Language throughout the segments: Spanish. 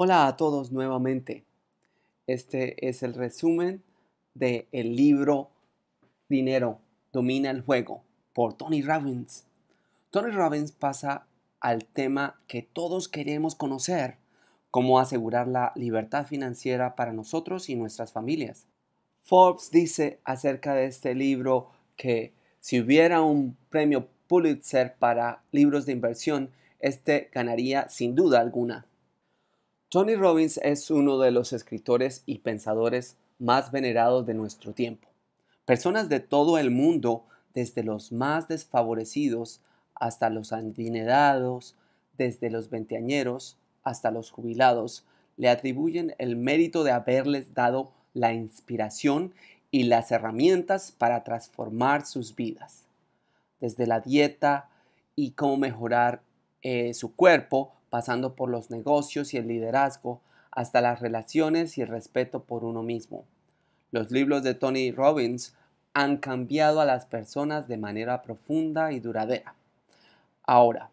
Hola a todos nuevamente. Este es el resumen del el libro Dinero, Domina el Juego por Tony Robbins. Tony Robbins pasa al tema que todos queremos conocer, cómo asegurar la libertad financiera para nosotros y nuestras familias. Forbes dice acerca de este libro que si hubiera un premio Pulitzer para libros de inversión, este ganaría sin duda alguna. Tony Robbins es uno de los escritores y pensadores más venerados de nuestro tiempo. Personas de todo el mundo, desde los más desfavorecidos hasta los adinerados, desde los veinteañeros hasta los jubilados, le atribuyen el mérito de haberles dado la inspiración y las herramientas para transformar sus vidas. Desde la dieta y cómo mejorar eh, su cuerpo pasando por los negocios y el liderazgo, hasta las relaciones y el respeto por uno mismo. Los libros de Tony Robbins han cambiado a las personas de manera profunda y duradera. Ahora,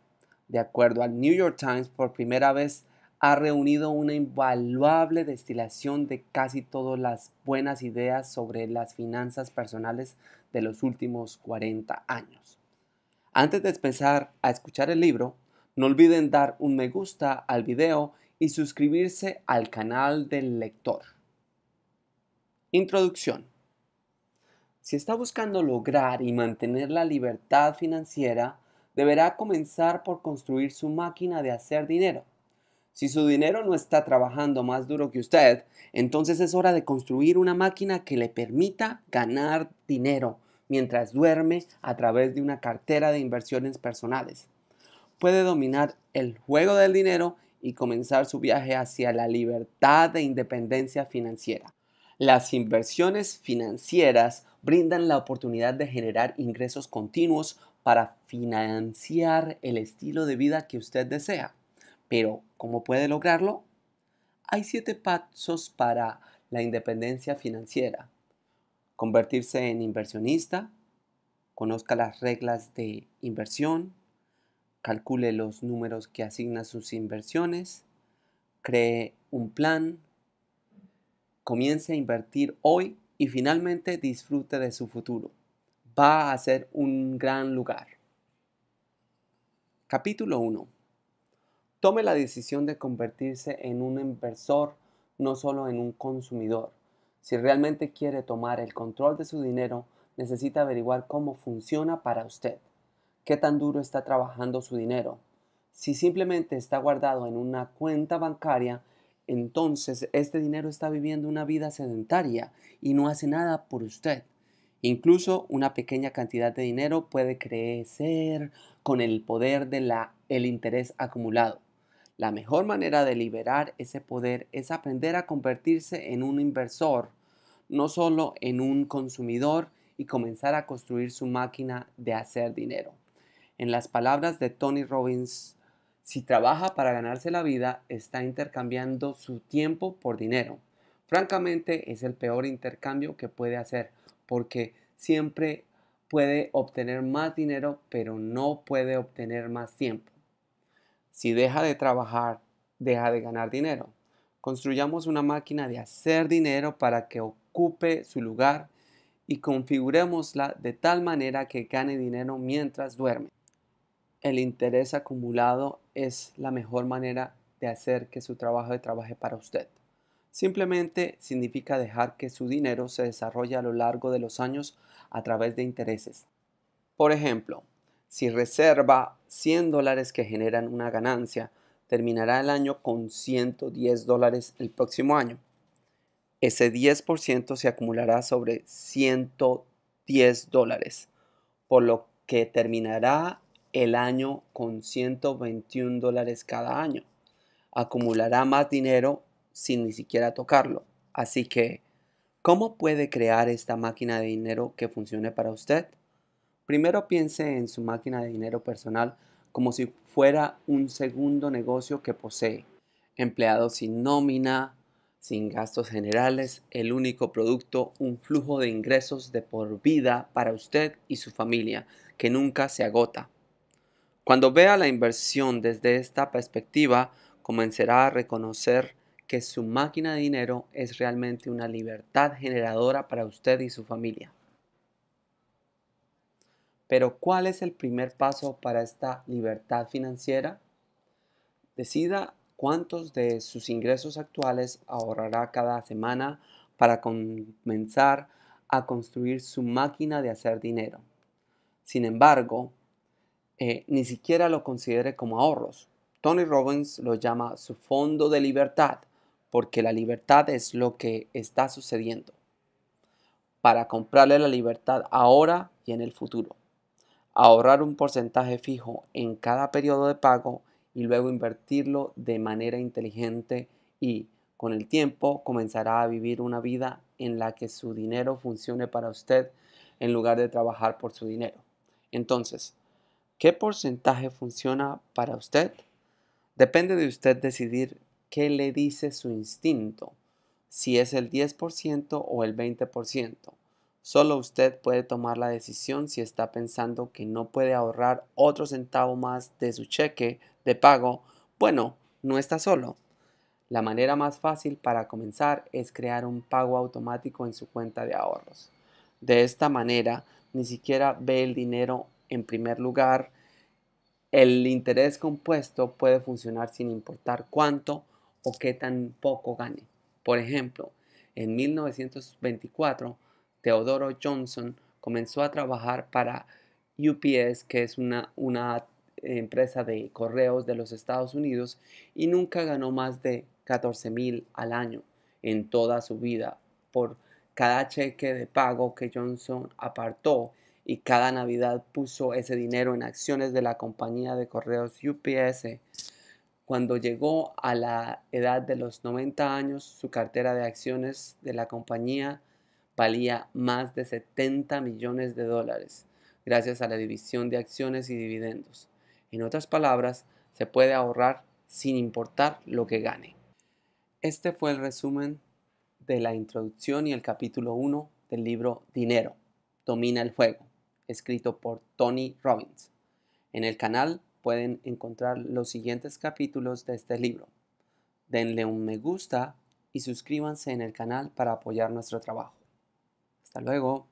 de acuerdo al New York Times, por primera vez ha reunido una invaluable destilación de casi todas las buenas ideas sobre las finanzas personales de los últimos 40 años. Antes de empezar a escuchar el libro, no olviden dar un me gusta al video y suscribirse al canal del lector. Introducción. Si está buscando lograr y mantener la libertad financiera, deberá comenzar por construir su máquina de hacer dinero. Si su dinero no está trabajando más duro que usted, entonces es hora de construir una máquina que le permita ganar dinero mientras duerme a través de una cartera de inversiones personales puede dominar el juego del dinero y comenzar su viaje hacia la libertad de independencia financiera. Las inversiones financieras brindan la oportunidad de generar ingresos continuos para financiar el estilo de vida que usted desea. Pero, ¿cómo puede lograrlo? Hay siete pasos para la independencia financiera. Convertirse en inversionista, conozca las reglas de inversión, calcule los números que asigna sus inversiones, cree un plan, comience a invertir hoy y finalmente disfrute de su futuro. Va a ser un gran lugar. Capítulo 1. Tome la decisión de convertirse en un inversor, no solo en un consumidor. Si realmente quiere tomar el control de su dinero, necesita averiguar cómo funciona para usted qué tan duro está trabajando su dinero. Si simplemente está guardado en una cuenta bancaria, entonces este dinero está viviendo una vida sedentaria y no hace nada por usted. Incluso una pequeña cantidad de dinero puede crecer con el poder del el interés acumulado. La mejor manera de liberar ese poder es aprender a convertirse en un inversor, no solo en un consumidor y comenzar a construir su máquina de hacer dinero. En las palabras de Tony Robbins, si trabaja para ganarse la vida, está intercambiando su tiempo por dinero. Francamente, es el peor intercambio que puede hacer porque siempre puede obtener más dinero, pero no puede obtener más tiempo. Si deja de trabajar, deja de ganar dinero. Construyamos una máquina de hacer dinero para que ocupe su lugar y configurémosla de tal manera que gane dinero mientras duerme el interés acumulado es la mejor manera de hacer que su trabajo trabaje para usted. Simplemente significa dejar que su dinero se desarrolle a lo largo de los años a través de intereses. Por ejemplo, si reserva 100 dólares que generan una ganancia, terminará el año con 110 dólares el próximo año. Ese 10% se acumulará sobre 110 dólares, por lo que terminará el año con 121 dólares cada año. Acumulará más dinero sin ni siquiera tocarlo. Así que, ¿cómo puede crear esta máquina de dinero que funcione para usted? Primero piense en su máquina de dinero personal como si fuera un segundo negocio que posee. Empleado sin nómina, sin gastos generales, el único producto, un flujo de ingresos de por vida para usted y su familia, que nunca se agota. Cuando vea la inversión desde esta perspectiva, comenzará a reconocer que su máquina de dinero es realmente una libertad generadora para usted y su familia. Pero ¿cuál es el primer paso para esta libertad financiera? Decida cuántos de sus ingresos actuales ahorrará cada semana para comenzar a construir su máquina de hacer dinero. Sin embargo, eh, ni siquiera lo considere como ahorros. Tony Robbins lo llama su fondo de libertad, porque la libertad es lo que está sucediendo, para comprarle la libertad ahora y en el futuro. Ahorrar un porcentaje fijo en cada periodo de pago y luego invertirlo de manera inteligente y con el tiempo comenzará a vivir una vida en la que su dinero funcione para usted en lugar de trabajar por su dinero. Entonces, ¿Qué porcentaje funciona para usted? Depende de usted decidir qué le dice su instinto, si es el 10% o el 20%. Solo usted puede tomar la decisión si está pensando que no puede ahorrar otro centavo más de su cheque de pago. Bueno, no está solo. La manera más fácil para comenzar es crear un pago automático en su cuenta de ahorros. De esta manera, ni siquiera ve el dinero en primer lugar, el interés compuesto puede funcionar sin importar cuánto o qué tan poco gane. Por ejemplo, en 1924, Teodoro Johnson comenzó a trabajar para UPS, que es una, una eh, empresa de correos de los Estados Unidos, y nunca ganó más de 14 mil al año en toda su vida. Por cada cheque de pago que Johnson apartó, y cada Navidad puso ese dinero en acciones de la compañía de correos UPS. Cuando llegó a la edad de los 90 años, su cartera de acciones de la compañía valía más de 70 millones de dólares, gracias a la división de acciones y dividendos. En otras palabras, se puede ahorrar sin importar lo que gane. Este fue el resumen de la introducción y el capítulo 1 del libro Dinero, Domina el Juego, escrito por Tony Robbins. En el canal pueden encontrar los siguientes capítulos de este libro. Denle un me gusta y suscríbanse en el canal para apoyar nuestro trabajo. Hasta luego.